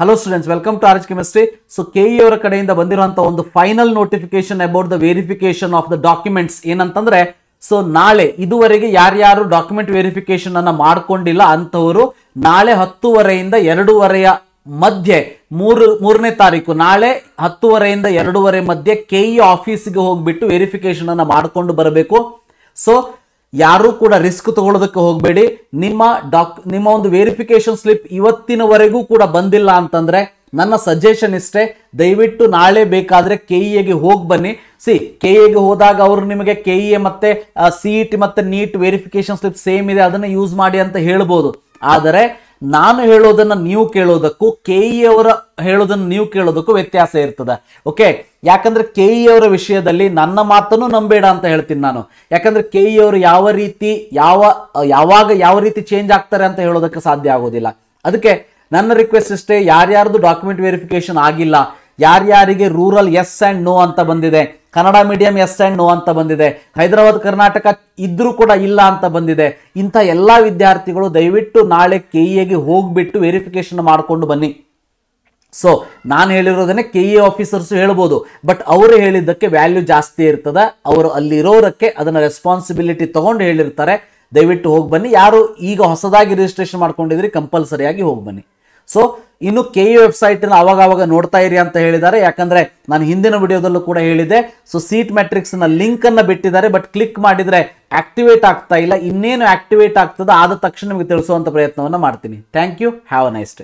hello students welcome to org chemistry so K E ಅವರ ಕಡೆಯಿಂದ ಬಂದಿರುವಂತಹ ಒಂದು final notification about the verification of the documents ಏನಂತಂದ್ರೆ so ನಾಳೆ ಇದುವರೆಗೆ ಯಾರ್ಯಾರು ಡಾಕ್ಯುಮೆಂಟ್ ವೆರಿಫಿಕೇಶನ್ ಅನ್ನ ಮಾಡ್ಕೊಂಡಿಲ್ಲ ಅಂತವರು ನಾಳೆ ಹತ್ತುವರೆಯಿಂದ ಎರಡೂವರೆಯ ಮಧ್ಯೆ ಮೂರು ಮೂರನೇ ತಾರೀಕು ನಾಳೆ ಹತ್ತುವರೆಯಿಂದ ಎರಡೂವರೆ ಮಧ್ಯೆ ಕೆಇ ಆಫೀಸ್ಗೆ e ಹೋಗ್ಬಿಟ್ಟು ವೆರಿಫಿಕೇಶನ್ ಅನ್ನ ಮಾಡ್ಕೊಂಡು ಬರಬೇಕು ಸೊ ಯಾರೂ ಕೂಡ ರಿಸ್ಕ್ ತಗೊಳ್ಳೋದಕ್ಕೆ ಹೋಗಬೇಡಿ ನಿಮ್ಮ ಡಾಕ್ ನಿಮ್ಮ ಒಂದು ವೆರಿಫಿಕೇಶನ್ ಸ್ಲಿಪ್ ಇವತ್ತಿನವರೆಗೂ ಕೂಡ ಬಂದಿಲ್ಲ ಅಂತಂದ್ರೆ ನನ್ನ ಸಜೆಷನ್ ಇಷ್ಟೇ ದಯವಿಟ್ಟು ನಾಳೆ ಬೇಕಾದ್ರೆ ಕೆ ಇ e ಎಗೆ ಹೋಗಿ ಬನ್ನಿ ಸಿ ಕೆ ಎಗೆ ಹೋದಾಗ ಅವರು ನಿಮಗೆ ಕೆ ಇ ಎ ಮತ್ತೆ C NEET verification slip same ಇದೆ ಅದನ್ನ ಯೂಸ್ ಮಾಡಿ ಅಂತ ಹೇಳ್ಬೋದು ಆದರೆ ನಾನು ಹೇಳೋದನ್ನ ನೀವು ಕೇಳೋದಕ್ಕೂ ಕೆ e ಅವರ ಹೇಳೋದನ್ನ ನೀವು ಕೇಳೋದಕ್ಕೂ ವ್ಯತ್ಯಾಸ ಇರ್ತದೆ ಓಕೆ ಯಾಕಂದ್ರೆ ಕೆ e ಅವರ ವಿಷಯದಲ್ಲಿ ನನ್ನ ಮಾತನ್ನು ನಂಬೇಡ ಅಂತ ಹೇಳ್ತೀನಿ ನಾನು ಯಾಕಂದ್ರೆ ಕೆ e ಅವರು ಯಾವ ರೀತಿ ಯಾವ ಯಾವಾಗ ಯಾವ ರೀತಿ ಚೇಂಜ್ ಆಗ್ತಾರೆ ಅಂತ ಹೇಳೋದಕ್ಕೆ ಸಾಧ್ಯ ಆಗೋದಿಲ್ಲ ಅದಕ್ಕೆ ನನ್ನ ರಿಕ್ವೆಸ್ಟ್ ಇಷ್ಟೇ ಯಾರ್ಯಾರದು ಡಾಕ್ಯುಮೆಂಟ್ ವೆರಿಫಿಕೇಶನ್ ಆಗಿಲ್ಲ ಯಾರ್ಯಾರಿಗೆ ರೂರಲ್ ಎಸ್ ಆ್ಯಂಡ್ ನೋ ಅಂತ ಬಂದಿದೆ Kannada medium yes and no ಅಂತ ಬಂದಿದೆ ಹೈದರಾಬಾದ್ ಕರ್ನಾಟಕ ಇದ್ರೂ ಕೂಡ ಇಲ್ಲ ಅಂತ ಬಂದಿದೆ ಇಂಥ ಎಲ್ಲ ವಿದ್ಯಾರ್ಥಿಗಳು ದಯವಿಟ್ಟು ನಾಳೆ ಕೆ ಎಗೆ e ಹೋಗಿಬಿಟ್ಟು ವೆರಿಫಿಕೇಶನ್ ಮಾಡಿಕೊಂಡು ಬನ್ನಿ ಸೊ ನಾನು ಹೇಳಿರೋದನ್ನೇ ಕೆ ಎ ಆಫೀಸರ್ಸು ಹೇಳ್ಬೋದು ಬಟ್ ಅವರು ಹೇಳಿದ್ದಕ್ಕೆ ವ್ಯಾಲ್ಯೂ ಜಾಸ್ತಿ ಇರ್ತದೆ ಅವರು ಅಲ್ಲಿರೋರಕ್ಕೆ ಅದನ್ನು ರೆಸ್ಪಾನ್ಸಿಬಿಲಿಟಿ ತೊಗೊಂಡು ಹೇಳಿರ್ತಾರೆ ದಯವಿಟ್ಟು ಹೋಗಿ ಬನ್ನಿ ಯಾರು ಈಗ ಹೊಸದಾಗಿ ರಿಜಿಸ್ಟ್ರೇಷನ್ ಮಾಡ್ಕೊಂಡಿದ್ರಿ ಕಂಪಲ್ಸರಿಯಾಗಿ ಹೋಗಿ ಬನ್ನಿ ಸೊ ಇನ್ನು ಕೆ ಇ ವೆಬ್ಸೈಟನ್ನು ಅವಾಗ ನೋಡ್ತಾ ಇರಿ ಅಂತ ಹೇಳಿದ್ದಾರೆ ಯಾಕಂದ್ರೆ ನಾನು ಹಿಂದಿನ ವಿಡಿಯೋದಲ್ಲೂ ಕೂಡ ಹೇಳಿದೆ ಸೊ ಸೀಟ್ ನ ಲಿಂಕ್ ಅನ್ನ ಬಿಟ್ಟಿದ್ದಾರೆ ಬಟ್ ಕ್ಲಿಕ್ ಮಾಡಿದ್ರೆ ಆಕ್ಟಿವೇಟ್ ಆಗ್ತಾ ಇಲ್ಲ ಇನ್ನೇನು ಆಕ್ಟಿವೇಟ್ ಆಗ್ತದೆ ಆದ ತಕ್ಷಣ ನಿಮಗೆ ತಿಳಿಸುವಂತ ಪ್ರಯತ್ನವನ್ನ ಮಾಡ್ತೀನಿ thank you have a nice